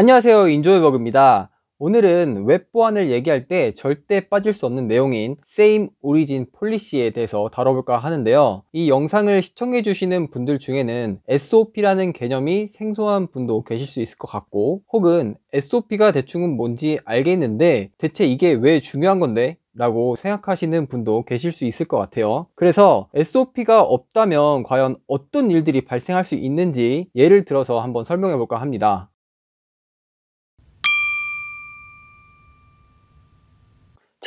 안녕하세요 인조이버그입니다 오늘은 웹 보안을 얘기할 때 절대 빠질 수 없는 내용인 Same Origin Policy에 대해서 다뤄볼까 하는데요 이 영상을 시청해 주시는 분들 중에는 SOP라는 개념이 생소한 분도 계실 수 있을 것 같고 혹은 SOP가 대충은 뭔지 알겠는데 대체 이게 왜 중요한 건데 라고 생각하시는 분도 계실 수 있을 것 같아요 그래서 SOP가 없다면 과연 어떤 일들이 발생할 수 있는지 예를 들어서 한번 설명해 볼까 합니다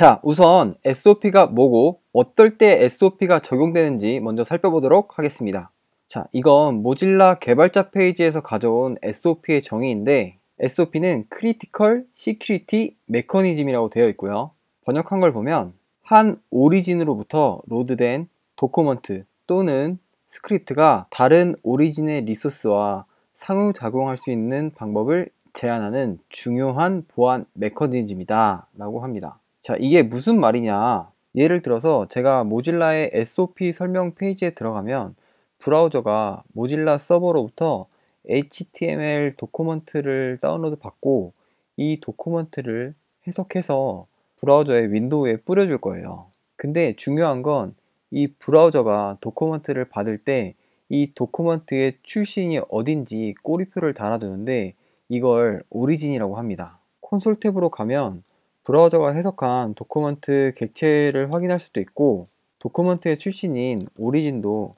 자, 우선 SOP가 뭐고 어떨 때 SOP가 적용되는지 먼저 살펴보도록 하겠습니다. 자, 이건 모질라 개발자 페이지에서 가져온 SOP의 정의인데 SOP는 Critical Security Mechanism이라고 되어 있고요. 번역한 걸 보면 한 오리진으로부터 로드된 도코먼트 또는 스크립트가 다른 오리진의 리소스와 상호작용할 수 있는 방법을 제안하는 중요한 보안 메커니즘이다 라고 합니다. 자, 이게 무슨 말이냐. 예를 들어서 제가 모질라의 SOP 설명 페이지에 들어가면 브라우저가 모질라 서버로부터 HTML 도코먼트를 다운로드 받고 이 도코먼트를 해석해서 브라우저의 윈도우에 뿌려줄 거예요. 근데 중요한 건 이 브라우저가 도코먼트를 받을 때 이 도코먼트의 출신이 어딘지 꼬리표를 달아두는데 이걸 오리진이라고 합니다. 콘솔 탭으로 가면 브라우저가 해석한 도큐먼트 객체를 확인할 수도 있고 도큐먼트의 출신인 오리진도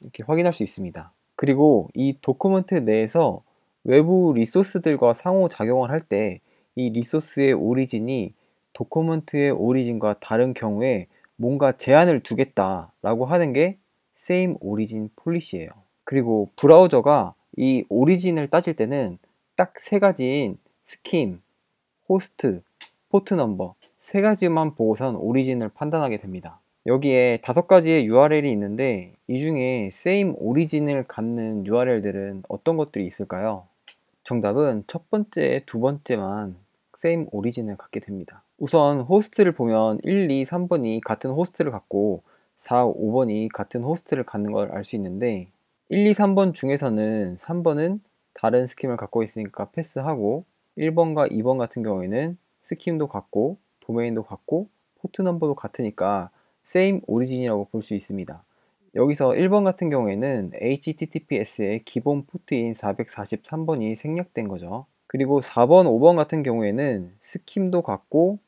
이렇게 확인할 수 있습니다. 그리고 이 도큐먼트 내에서 외부 리소스들과 상호작용을 할 때 이 리소스의 오리진이 도큐먼트의 오리진과 다른 경우에 뭔가 제한을 두겠다라고 하는 게 same origin policy예요. 그리고 브라우저가 이 오리진을 따질 때는 딱 세 가지인 스킨, 호스트, 포트 넘버 세 가지만 보고선 오리진을 판단하게 됩니다. 여기에 다섯 가지의 URL이 있는데 이 중에 same 오리진을 갖는 URL들은 어떤 것들이 있을까요? 정답은 첫 번째, 두 번째만 same 오리진을 갖게 됩니다. 우선 호스트를 보면 1, 2, 3번이 같은 호스트를 갖고 4, 5번이 같은 호스트를 갖는 걸 알 수 있는데 1, 2, 3번 중에서는 3번은 다른 스킨을 갖고 있으니까 패스하고 1번과 2번 같은 경우에는 스킨도 같고 도메인도 같고 포트 넘버도 같으니까 same origin이라고 볼 수 있습니다. 여기서 1번 같은 경우에는 https의 기본 포트인 443번이 생략된 거죠. 그리고 4번, 5번 같은 경우에는 스킨도 같고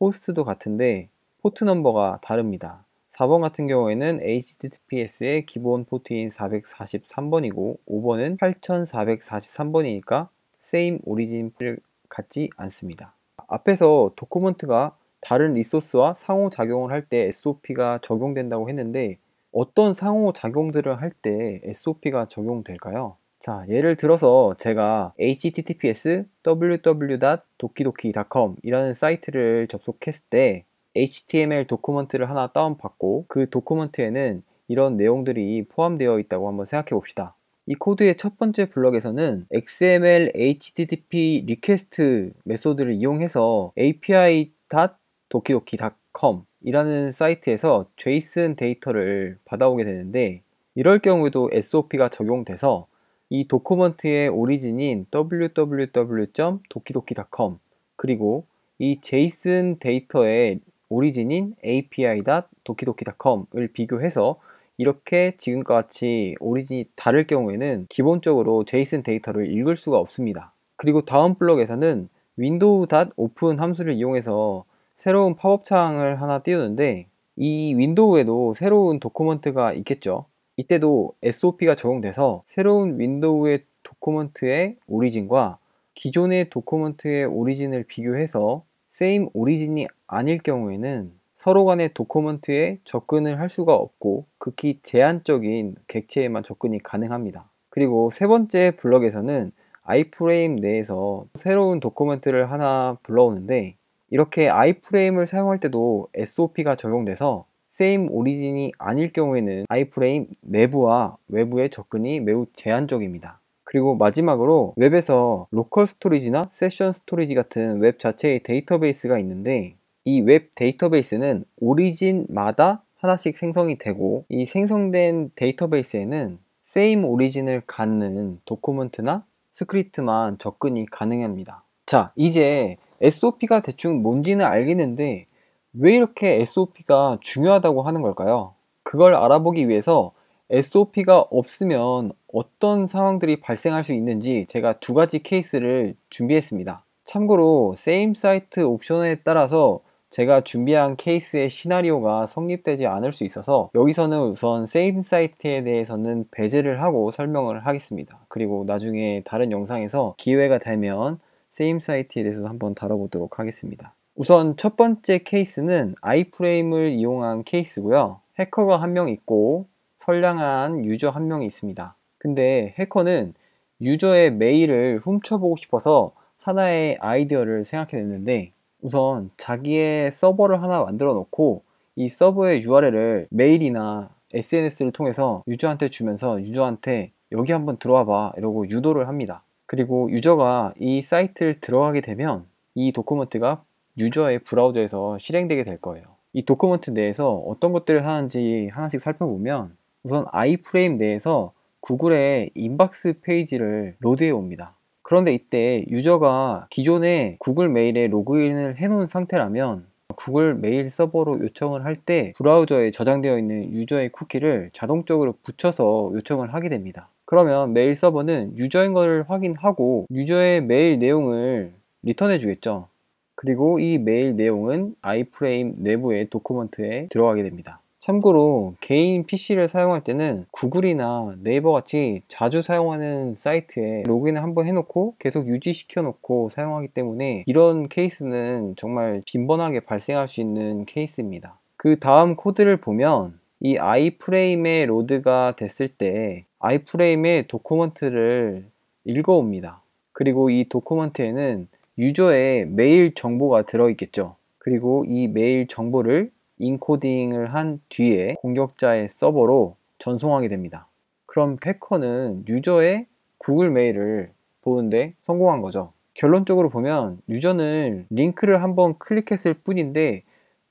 호스트도 같은데 포트 넘버가 다릅니다. 4번 같은 경우에는 HTTPS의 기본 포트인 443번이고 5번은 8443번이니까 same origin을 갖지 않습니다. 앞에서 도큐먼트가 다른 리소스와 상호작용을 할 때 SOP가 적용된다고 했는데 어떤 상호작용들을 할 때 SOP가 적용될까요? 자, 예를 들어서 제가 https www.dokidoki.com 이라는 사이트를 접속했을 때 HTML 도큐먼트를 하나 다운받고 그 도큐먼트에는 이런 내용들이 포함되어 있다고 한번 생각해 봅시다. 이 코드의 첫 번째 블럭에서는 XML HTTP request 메소드를 이용해서 api.dokidoki.com 이라는 사이트에서 JSON 데이터를 받아오게 되는데 이럴 경우에도 SOP가 적용돼서 이 도큐먼트의 오리진인 www.dokidoki.com 그리고 이 JSON 데이터의 오리진인 api.dokidoki.com을 비교해서 이렇게 지금과 같이 오리진이 다를 경우에는 기본적으로 JSON 데이터를 읽을 수가 없습니다. 그리고 다음 블록에서는 window.open 함수를 이용해서 새로운 팝업 창을 하나 띄우는데 이 윈도우에도 새로운 도커먼트가 있겠죠. 이때도 SOP가 적용돼서 새로운 윈도우의 도커먼트의 오리진과 기존의 도커먼트의 오리진을 비교해서 same 오리진이 아닐 경우에는 서로 간의 도커먼트에 접근을 할 수가 없고 극히 제한적인 객체에만 접근이 가능합니다. 그리고 세 번째 블럭에서는 아이프레임 내에서 새로운 도커먼트를 하나 불러오는데 이렇게 아이프레임을 사용할 때도 SOP가 적용돼서 same origin이 아닐 경우에는 아이프레임 내부와 외부의 접근이 매우 제한적입니다. 그리고 마지막으로 웹에서 로컬 스토리지나 세션 스토리지 같은 웹 자체의 데이터베이스가 있는데 이웹 데이터베이스는 오리진마다 하나씩 생성이 되고 이 생성된 데이터베이스에는 same 오리진을 갖는 도큐먼트나 스크립트만 접근이 가능합니다. 자, 이제 SOP가 대충 뭔지는 알겠는데 왜 이렇게 SOP가 중요하다고 하는 걸까요? 그걸 알아보기 위해서 SOP가 없으면 어떤 상황들이 발생할 수 있는지 제가 두 가지 케이스를 준비했습니다. 참고로 same 사이트 옵션에 따라서 제가 준비한 케이스의 시나리오가 성립되지 않을 수 있어서 여기서는 우선 세임 사이트에 대해서는 배제를 하고 설명을 하겠습니다. 그리고 나중에 다른 영상에서 기회가 되면 세임 사이트에 대해서 한번 다뤄보도록 하겠습니다. 우선 첫 번째 케이스는 아이프레임을 이용한 케이스고요. 해커가 한 명 있고 선량한 유저 한 명이 있습니다. 근데 해커는 유저의 메일을 훔쳐보고 싶어서 하나의 아이디어를 생각해냈는데 우선 자기의 서버를 하나 만들어 놓고 이 서버의 URL을 메일이나 SNS를 통해서 유저한테 주면서 유저한테 여기 한번 들어와 봐 이러고 유도를 합니다. 그리고 유저가 이 사이트를 들어가게 되면 이 도큐먼트가 유저의 브라우저에서 실행되게 될 거예요. 이 도큐먼트 내에서 어떤 것들을 하는지 하나씩 살펴보면 우선 아이프레임 내에서 구글의 인박스 페이지를 로드해 옵니다. 그런데 이때 유저가 기존에 구글 메일에 로그인을 해놓은 상태라면 구글 메일 서버로 요청을 할 때 브라우저에 저장되어 있는 유저의 쿠키를 자동적으로 붙여서 요청을 하게 됩니다. 그러면 메일 서버는 유저인 것을 확인하고 유저의 메일 내용을 리턴해 주겠죠. 그리고 이 메일 내용은 아이프레임 내부의 도큐먼트에 들어가게 됩니다. 참고로 개인 PC를 사용할 때는 구글이나 네이버 같이 자주 사용하는 사이트에 로그인을 한번 해놓고 계속 유지시켜 놓고 사용하기 때문에 이런 케이스는 정말 빈번하게 발생할 수 있는 케이스입니다. 그 다음 코드를 보면 이 아이프레임의 로드가 됐을 때 아이프레임의 도코먼트를 읽어옵니다. 그리고 이 도코먼트에는 유저의 메일 정보가 들어있겠죠. 그리고 이 메일 정보를 인코딩을 한 뒤에 공격자의 서버로 전송하게 됩니다. 그럼 해커는 유저의 구글 메일을 보는데 성공한 거죠. 결론적으로 보면 유저는 링크를 한번 클릭했을 뿐인데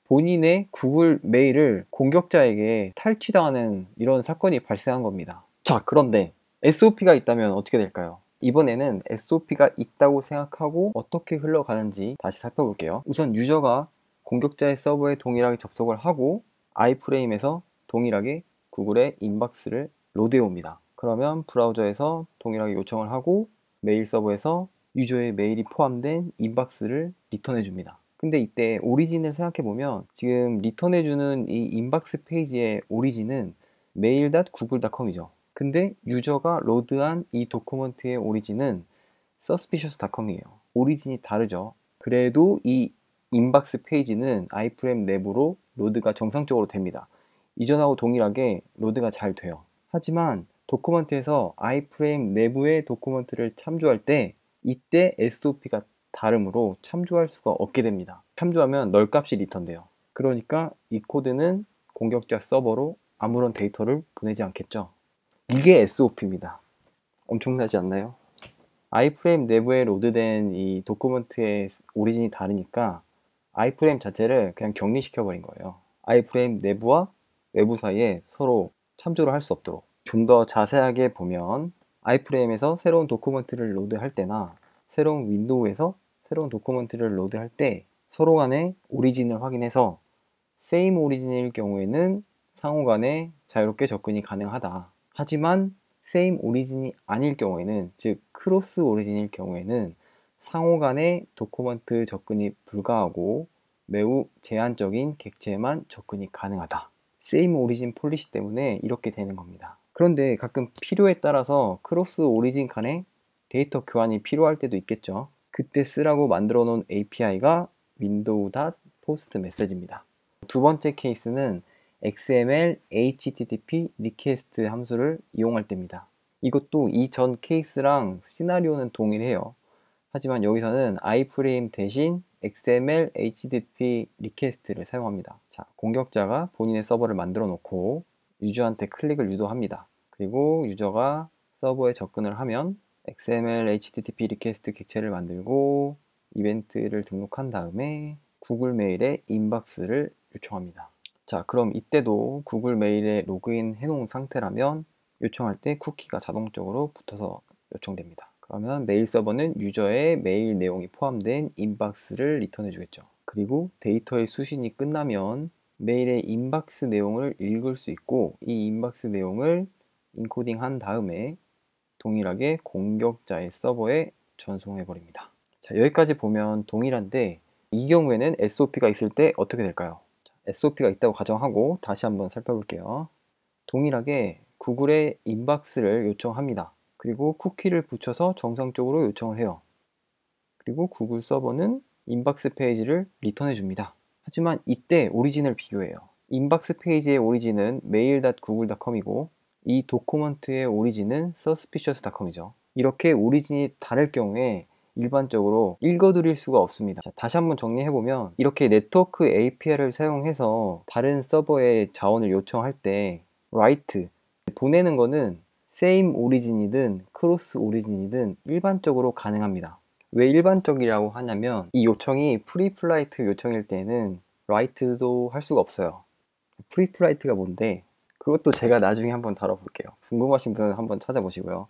본인의 구글 메일을 공격자에게 탈취당하는 이런 사건이 발생한 겁니다. 자, 그런데 SOP가 있다면 어떻게 될까요? 이번에는 SOP가 있다고 생각하고 어떻게 흘러가는지 다시 살펴볼게요. 우선 유저가 공격자의 서버에 동일하게 접속을 하고 아이프레임에서 동일하게 구글의 인박스를 로드해 옵니다. 그러면 브라우저에서 동일하게 요청을 하고 메일 서버에서 유저의 메일이 포함된 인박스를 리턴해 줍니다. 근데 이때 오리진을 생각해 보면 지금 리턴해 주는 이 인박스 페이지의 오리진은 mail.google.com이죠. 근데 유저가 로드한 이 도큐먼트의 오리진은 suspicious.com이에요. 오리진이 다르죠. 그래도 이 인박스 페이지는 아이프레임 내부로 로드가 정상적으로 됩니다. 이전하고 동일하게 로드가 잘 돼요. 하지만 도코먼트에서 아이프레임 내부의 도코먼트를 참조할 때 이때 SOP가 다름으로 참조할 수가 없게 됩니다. 참조하면 널 값이 리턴돼요. 그러니까 이 코드는 공격자 서버로 아무런 데이터를 보내지 않겠죠. 이게 SOP입니다. 엄청나지 않나요? 아이프레임 내부에 로드된 이 도코먼트의 오리진이 다르니까 아이프레임 자체를 그냥 격리시켜 버린 거예요. 아이프레임 내부와 외부 사이에 서로 참조를 할 수 없도록 좀 더 자세하게 보면 아이프레임에서 새로운 도큐먼트를 로드할 때나 새로운 윈도우에서 새로운 도큐먼트를 로드할 때 서로 간의 오리진을 확인해서 세임 오리진일 경우에는 상호 간에 자유롭게 접근이 가능하다. 하지만 세임 오리진이 아닐 경우에는 즉 크로스 오리진일 경우에는 상호 간의 도코먼트 접근이 불가하고 매우 제한적인 객체에만 접근이 가능하다. 세임 오리진 폴리시 때문에 이렇게 되는 겁니다. 그런데 가끔 필요에 따라서 크로스 오리진 간의 데이터 교환이 필요할 때도 있겠죠. 그때 쓰라고 만들어 놓은 API가 윈도우 닷 포스트 메시지입니다. 두 번째 케이스는 XML HTTP request 함수를 이용할 때입니다. 이것도 이 전 케이스랑 시나리오는 동일해요. 하지만 여기서는 iframe 대신 XML HTTP 리퀘스트를 사용합니다. 자, 공격자가 본인의 서버를 만들어 놓고 유저한테 클릭을 유도합니다. 그리고 유저가 서버에 접근을 하면 XML HTTP 리퀘스트 객체를 만들고 이벤트를 등록한 다음에 구글 메일에 인박스를 요청합니다. 자, 그럼 이때도 구글 메일에 로그인 해 놓은 상태라면 요청할 때 쿠키가 자동적으로 붙어서 요청됩니다. 그러면 메일 서버는 유저의 메일 내용이 포함된 인박스를 리턴해 주겠죠. 그리고 데이터의 수신이 끝나면 메일의 인박스 내용을 읽을 수 있고 이 인박스 내용을 인코딩 한 다음에 동일하게 공격자의 서버에 전송해 버립니다. 자, 여기까지 보면 동일한데 이 경우에는 SOP가 있을 때 어떻게 될까요? SOP가 있다고 가정하고 다시 한번 살펴볼게요. 동일하게 구글의 인박스를 요청합니다. 그리고 쿠키를 붙여서 정상적으로 요청을 해요. 그리고 구글 서버는 인박스 페이지를 리턴해 줍니다. 하지만 이때 오리진을 비교해요. 인박스 페이지의 오리진은 mail.google.com이고 이 도코먼트의 오리진은 suspicious.com이죠. 이렇게 오리진이 다를 경우에 일반적으로 읽어드릴 수가 없습니다. 자, 다시 한번 정리해보면 이렇게 네트워크 API를 사용해서 다른 서버에 자원을 요청할 때 write 보내는 거는 세임 오리진이든 크로스 오리진이든 일반적으로 가능합니다. 왜 일반적이라고 하냐면 이 요청이 프리플라이트 요청일 때는 라이트도 할 수가 없어요. 프리플라이트가 뭔데 그것도 제가 나중에 한번 다뤄볼게요. 궁금하신 분은 한번 찾아보시고요.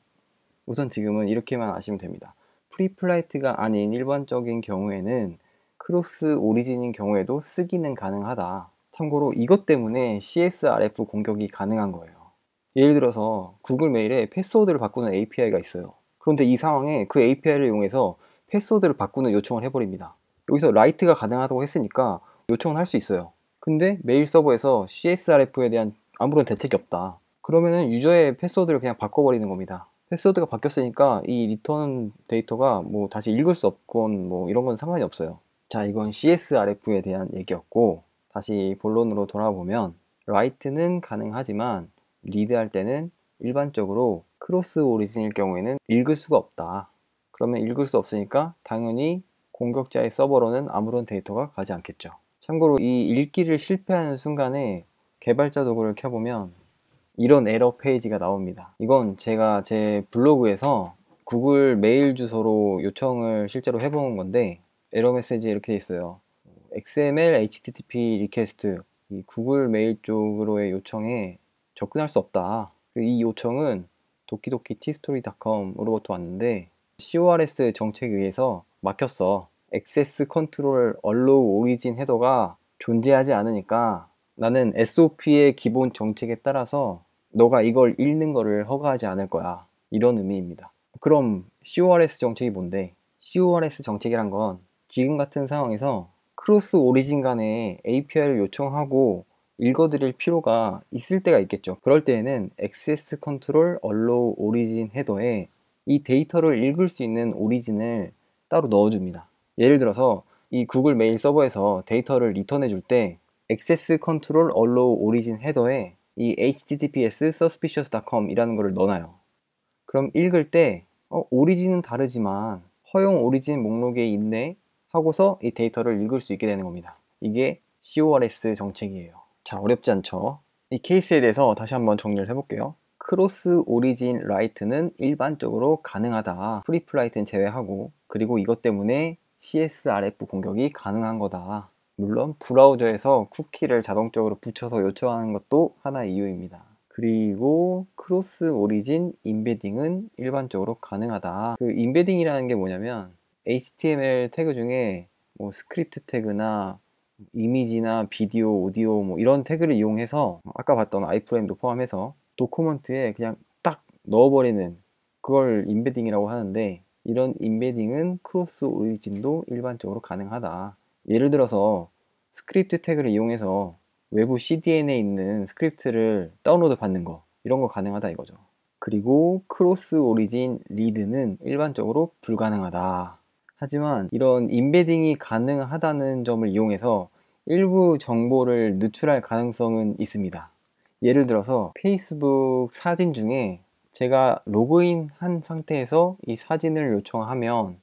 우선 지금은 이렇게만 아시면 됩니다. 프리플라이트가 아닌 일반적인 경우에는 크로스 오리진인 경우에도 쓰기는 가능하다. 참고로 이것 때문에 CSRF 공격이 가능한 거예요. 예를 들어서 구글 메일에 패스워드를 바꾸는 API가 있어요. 그런데 이 상황에 그 API를 이용해서 패스워드를 바꾸는 요청을 해버립니다. 여기서 라이트가 가능하다고 했으니까 요청을 할 수 있어요. 근데 메일 서버에서 CSRF에 대한 아무런 대책이 없다. 그러면은 유저의 패스워드를 그냥 바꿔버리는 겁니다. 패스워드가 바뀌었으니까 이 리턴 데이터가 뭐 다시 읽을 수 없건 뭐 이런 건 상관이 없어요. 자, 이건 CSRF에 대한 얘기였고 다시 본론으로 돌아보면 라이트는 가능하지만 리드할 때는 일반적으로 크로스 오리진일 경우에는 읽을 수가 없다. 그러면 읽을 수 없으니까 당연히 공격자의 서버로는 아무런 데이터가 가지 않겠죠. 참고로 이 읽기를 실패하는 순간에 개발자 도구를 켜보면 이런 에러 페이지가 나옵니다. 이건 제가 제 블로그에서 구글 메일 주소로 요청을 실제로 해본 건데 에러 메시지 이렇게 돼 있어요. XML HTTP 리퀘스트 구글 메일 쪽으로의 요청에 접근할 수 없다. 이 요청은 도끼도끼 티스토리닷컴으로부터 왔는데 CORS 정책에 의해서 막혔어. 액세스 컨트롤 얼로우 오리진 헤더가 존재하지 않으니까 나는 SOP의 기본 정책에 따라서 너가 이걸 읽는 거를 허가하지 않을 거야. 이런 의미입니다. 그럼 CORS 정책이 뭔데? CORS 정책이란 건 지금 같은 상황에서 크로스 오리진 간에 API를 요청하고 읽어드릴 필요가 있을 때가 있겠죠. 그럴 때에는 access control allow origin 헤더에 이 데이터를 읽을 수 있는 오리진을 따로 넣어줍니다. 예를 들어서 이 구글 메일 서버에서 데이터를 리턴해 줄때 access control allow origin 헤더에 이 https suspicious.com 이라는 것을 넣어놔요. 그럼 읽을 때 어, 오리진은 다르지만 허용 오리진 목록에 있네 하고서 이 데이터를 읽을 수 있게 되는 겁니다. 이게 CORS 정책이에요. 자, 어렵지 않죠? 이 케이스에 대해서 다시 한번 정리를 해볼게요. 크로스 오리진 라이트는 일반적으로 가능하다. 프리플라이트는 제외하고 그리고 이것 때문에 CSRF 공격이 가능한 거다. 물론 브라우저에서 쿠키를 자동적으로 붙여서 요청하는 것도 하나의 이유입니다. 그리고 크로스 오리진 인베딩은 일반적으로 가능하다. 그 인베딩이라는 게 뭐냐면 HTML 태그 중에 뭐 스크립트 태그나 이미지나 비디오, 오디오 뭐 이런 태그를 이용해서 아까 봤던 아이프레임도 포함해서 도코먼트에 그냥 딱 넣어버리는 그걸 인베딩이라고 하는데 이런 인베딩은 크로스 오리진도 일반적으로 가능하다. 예를 들어서 스크립트 태그를 이용해서 외부 CDN에 있는 스크립트를 다운로드 받는 거 이런 거 가능하다 이거죠. 그리고 크로스 오리진 리드는 일반적으로 불가능하다. 하지만 이런 인베딩이 가능하다는 점을 이용해서 일부 정보를 누출할 가능성은 있습니다. 예를 들어서 페이스북 사진 중에 제가 로그인 한 상태에서 이 사진을 요청하면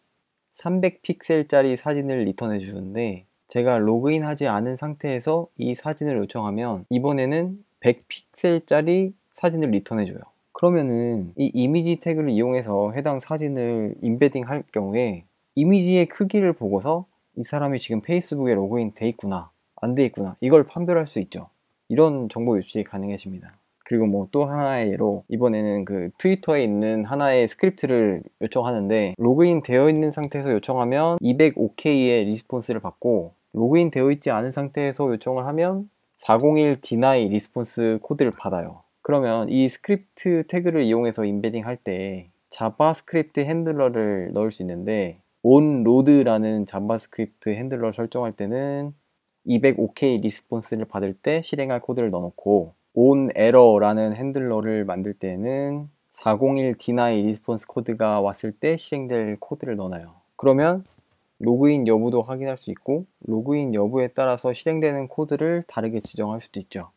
300픽셀짜리 사진을 리턴해 주는데 제가 로그인 하지 않은 상태에서 이 사진을 요청하면 이번에는 100픽셀짜리 사진을 리턴해 줘요. 그러면은 이 이미지 태그를 이용해서 해당 사진을 인베딩 할 경우에 이미지의 크기를 보고서 이 사람이 지금 페이스북에 로그인 돼 있구나 안 돼 있구나 이걸 판별할 수 있죠 이런 정보 유출이 가능해집니다 그리고 뭐 또 하나의 예로 이번에는 그 트위터에 있는 하나의 스크립트를 요청하는데 로그인 되어 있는 상태에서 요청하면 205K의 리스폰스를 받고 로그인 되어 있지 않은 상태에서 요청을 하면 401 deny 리스폰스 코드를 받아요 그러면 이 스크립트 태그를 이용해서 임베딩 할 때 자바스크립트 핸들러를 넣을 수 있는데 onload라는 자바스크립트 핸들러를 설정할 때는 205K 리스폰스를 받을 때 실행할 코드를 넣어놓고 onError라는 핸들러를 만들 때는 401 deny response 코드가 왔을 때 실행될 코드를 넣어요 그러면 로그인 여부도 확인할 수 있고 로그인 여부에 따라서 실행되는 코드를 다르게 지정할 수도 있죠.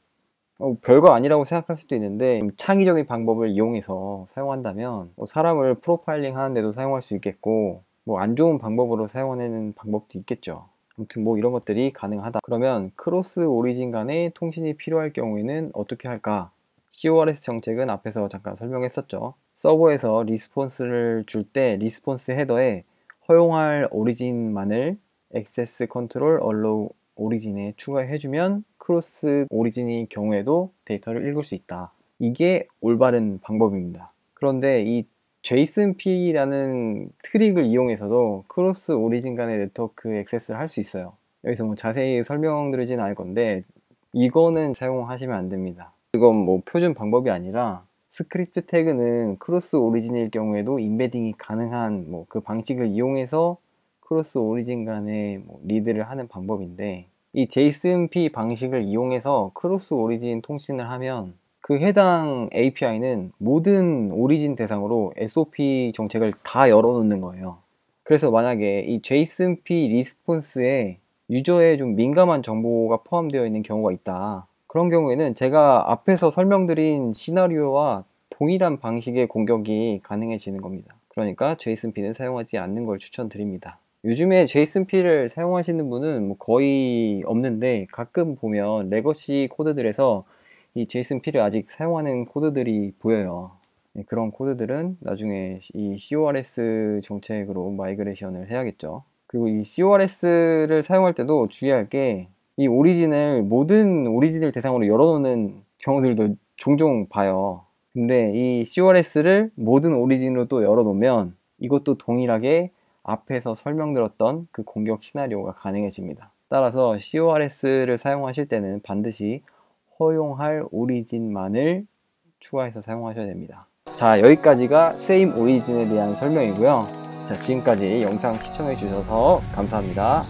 어, 별거 아니라고 생각할 수도 있는데 창의적인 방법을 이용해서 사용한다면 뭐 사람을 프로파일링 하는데도 사용할 수 있겠고 뭐안 좋은 방법으로 사용하는 방법도 있겠죠. 아무튼 뭐 이런 것들이 가능하다. 그러면 크로스 오리진 간의 통신이 필요할 경우에는 어떻게 할까? CORS 정책은 앞에서 잠깐 설명했었죠. 서버에서 리스폰스를 줄 때 리스폰스 헤더에 허용할 오리진만을 액세스 컨트롤 얼로우 오리진에 추가해주면 크로스 오리진의 경우에도 데이터를 읽을 수 있다. 이게 올바른 방법입니다. 그런데 이 제이슨 P라는 트릭을 이용해서도 크로스 오리진 간의 네트워크 액세스를 할 수 있어요. 여기서 뭐 자세히 설명드리진 않을 건데 이거는 사용하시면 안 됩니다. 이건 뭐 표준 방법이 아니라 스크립트 태그는 크로스 오리진일 경우에도 인베딩이 가능한 뭐 그 방식을 이용해서 크로스 오리진 간의 뭐 리드를 하는 방법인데 이 JSONP 방식을 이용해서 크로스 오리진 통신을 하면 그 해당 API는 모든 오리진 대상으로 SOP 정책을 다 열어놓는 거예요. 그래서 만약에 이 JSONP 리스폰스에 유저의 좀 민감한 정보가 포함되어 있는 경우가 있다. 그런 경우에는 제가 앞에서 설명드린 시나리오와 동일한 방식의 공격이 가능해지는 겁니다. 그러니까 JSONP는 사용하지 않는 걸 추천드립니다. 요즘에 JSONP를 사용하시는 분은 뭐 거의 없는데 가끔 보면 레거시 코드들에서 이 JSONP를 아직 사용하는 코드들이 보여요. 네, 그런 코드들은 나중에 이 CORS 정책으로 마이그레이션을 해야겠죠. 그리고 이 CORS를 사용할 때도 주의할 게 이 오리진을 모든 오리진을 대상으로 열어놓는 경우들도 종종 봐요. 근데 이 CORS를 모든 오리진으로 또 열어놓으면 이것도 동일하게 앞에서 설명드렸던 그 공격 시나리오가 가능해집니다. 따라서 CORS를 사용하실 때는 반드시 허용할 오리진만을 추가해서 사용하셔야 됩니다. 자 여기까지가 세임 오리진에 대한 설명이고요. 자 지금까지 영상 시청해 주셔서 감사합니다.